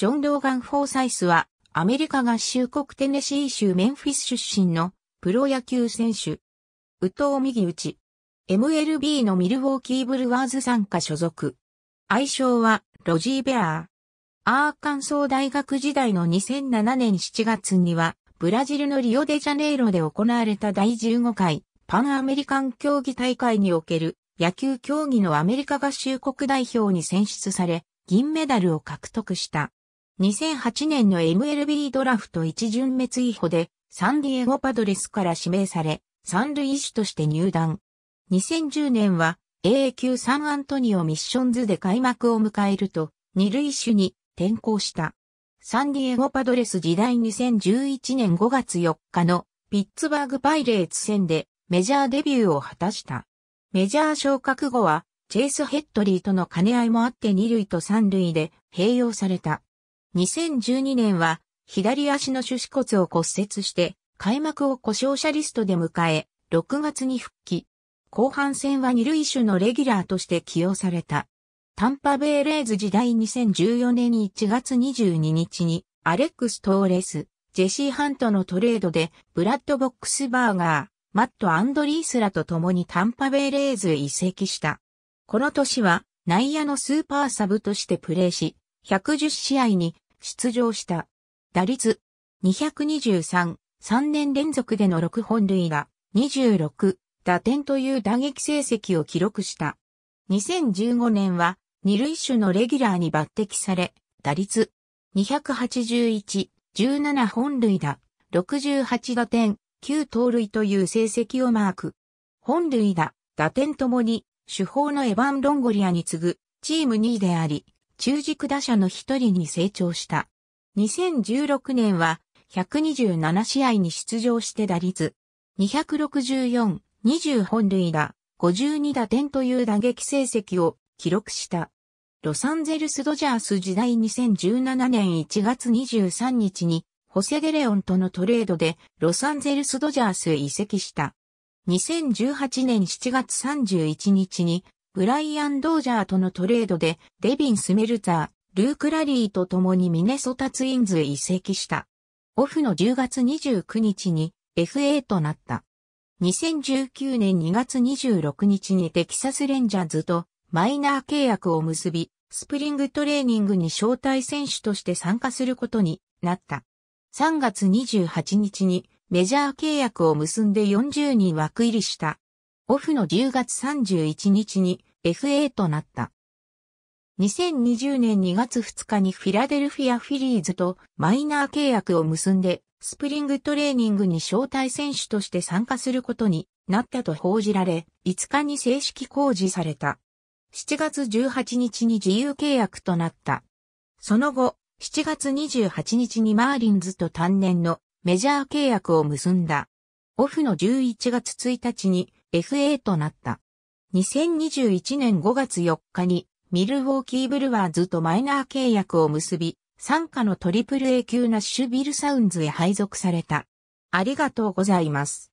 ジョン・ローガン・フォーサイスは、アメリカ合衆国テネシー州メンフィス出身のプロ野球選手。宇藤右打ち。MLB のミルウォーキーブルワーズ参加所属。愛称はロジー・ベアー。アーカンソー大学時代の2007年7月には、ブラジルのリオデジャネイロで行われた第15回パンアメリカン競技大会における野球競技のアメリカ合衆国代表に選出され、銀メダルを獲得した。2008年の MLB ドラフト一巡滅追捕でサンディエゴパドレスから指名され、三塁手として入団。2010年は A 級サンアントニオミッションズで開幕を迎えると、二塁手に転向した。サンディエゴパドレス時代2011年5月4日のピッツバーグパイレーツ戦でメジャーデビューを果たした。メジャー昇格後は、チェイス・ヘッドリーとの兼ね合いもあって二塁と三塁で併用された。2012年は左足の手指骨を骨折して開幕を故障者リストで迎え、6月に復帰。後半戦は二塁手のレギュラーとして起用された。タンパベイレーズ時代2014年1月22日にアレックス・トーレス、ジェシー・ハントのトレードでブラッド・ボックス・バーガー、マット・アンドリースらと共にタンパベイレーズへ移籍した。この年は内野のスーパーサブとしてプレーし、110試合に出場した。打率223、3年連続での6本塁打、26、打点という打撃成績を記録した。2015年は、二塁手のレギュラーに抜擢され、打率281、17本塁打、68打点、9盗塁という成績をマーク。本塁打、打点ともに、主砲のエヴァン・ロンゴリアに次ぐ、チーム2位であり、中軸打者の一人に成長した。2016年は127試合に出場して打率264、20本塁打、52打点という打撃成績を記録した。ロサンゼルスドジャース時代2017年1月23日にホセデレオンとのトレードでロサンゼルスドジャースへ移籍した。2018年7月31日にブライアン・ドージャーとのトレードで、デビン・スメルザー、ルーク・ラリーと共にミネソタツインズへ移籍した。オフの10月29日に FA となった。2019年2月26日にテキサスレンジャーズとマイナー契約を結び、スプリングトレーニングに招待選手として参加することになった。3月28日にメジャー契約を結んで40人枠入りしたオフの10月31日に FA となった。2020年2月2日にフィラデルフィアフィリーズとマイナー契約を結んで、スプリングトレーニングに招待選手として参加することになったと報じられ、5日に正式公示された。7月18日に自由契約となった。その後、7月28日にマーリンズと単年のメジャー契約を結んだ。オフの11月1日に FA となった。2021年5月4日にミルウォーキーブルワーズとマイナー契約を結び、参加のトリプル A 級ナッシュビルサウンズへ配属された。ありがとうございます。